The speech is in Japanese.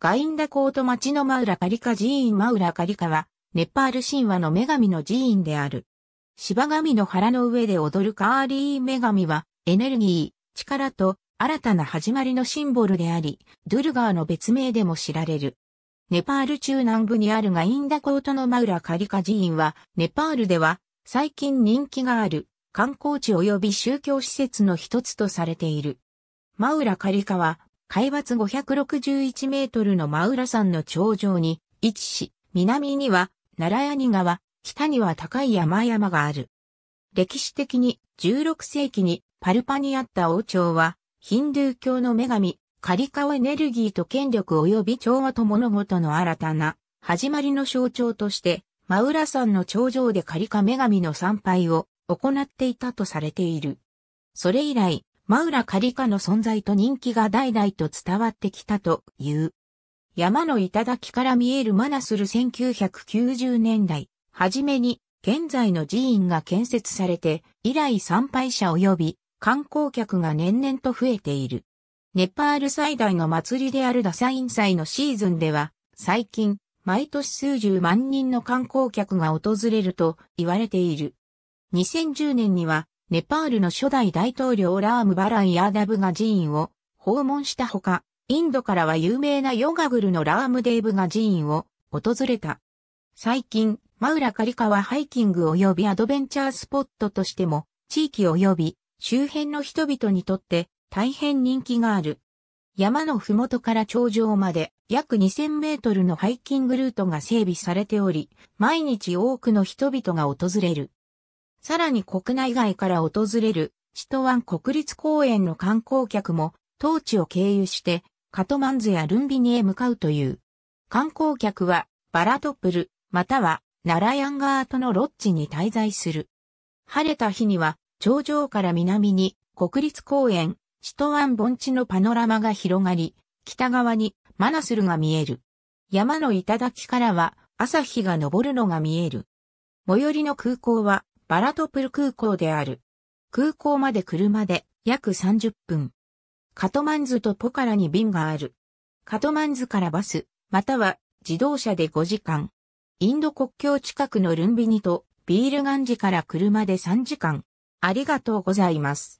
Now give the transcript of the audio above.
ガインダコート町のマウラカリカ寺院マウラカリカは、ネパール神話の女神の寺院である。芝神の腹の上で踊るカーリー女神は、エネルギー、力と、新たな始まりのシンボルであり、ドゥルガーの別名でも知られる。ネパール中南部にあるガインダコートのマウラカリカ寺院は、ネパールでは、最近人気がある、観光地及び宗教施設の一つとされている。マウラカリカは、海抜561メートルの真浦山の頂上に位置し、南には奈良谷川、北には高い山々がある。歴史的に16世紀にパルパにあった王朝は、ヒンドゥー教の女神、カリカをエネルギーと権力及び調和と物事の新たな始まりの象徴として、真浦山の頂上でカリカ女神の参拝を行っていたとされている。それ以来、マウラカリカの存在と人気が代々と伝わってきたという。山の頂から見えるマナする1990年代、はじめに現在の寺院が建設されて、以来参拝者及び観光客が年々と増えている。ネパール最大の祭りであるダサイン祭のシーズンでは、最近、毎年数十万人の観光客が訪れると言われている。2010年には、ネパールの初代大統領ラームバラン・ヤーダブガ寺院を訪問したほか、インドからは有名なヨガグルのラームデーブガ寺院を訪れた。最近、マウラカリカはハイキング及びアドベンチャースポットとしても、地域及び周辺の人々にとって大変人気がある。山のふもとから頂上まで約2000メートルのハイキングルートが整備されており、毎日多くの人々が訪れる。さらに国内外から訪れる、シトワン国立公園の観光客も、当地を経由して、カトマンズやルンビニへ向かうという。観光客は、バラトプル、または、ナラヤンガートのロッジに滞在する。晴れた日には、頂上から南に、国立公園、シトワン盆地のパノラマが広がり、北側にマナスルが見える。山の頂からは朝日が昇るのが見える。最寄りの空港はバラトプル空港である。空港まで車で約30分。カトマンズとポカラに便がある。カトマンズからバス、または自動車で5時間。インド国境近くのルンビニとビールガンジから車で3時間。ありがとうございます。